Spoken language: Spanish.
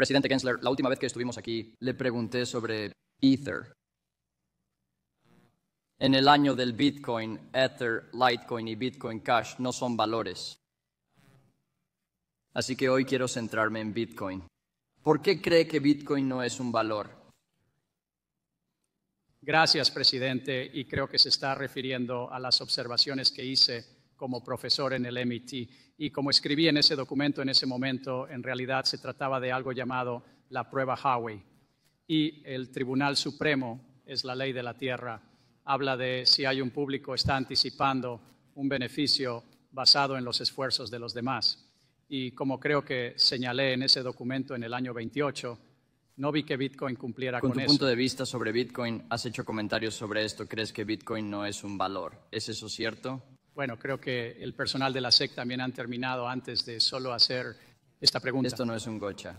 Presidente Gensler, la última vez que estuvimos aquí le pregunté sobre Ether. En el año del Bitcoin, Ether, Litecoin y Bitcoin Cash no son valores. Así que hoy quiero centrarme en Bitcoin. ¿Por qué cree que Bitcoin no es un valor? Gracias, presidente, y creo que se está refiriendo a las observaciones que hice como profesor en el MIT. Y como escribí en ese documento en ese momento, en realidad se trataba de algo llamado la prueba Howey. Y el Tribunal Supremo es la ley de la tierra. Habla de si hay un público está anticipando un beneficio basado en los esfuerzos de los demás. Y como creo que señalé en ese documento en el año 28, no vi que Bitcoin cumpliera con, con tu punto de vista sobre Bitcoin, has hecho comentarios sobre esto. ¿Crees que Bitcoin no es un valor? ¿Es eso cierto? bueno, creo que el personal de la SEC también han terminado antes de solo hacer esta pregunta. Esto no es un gocha.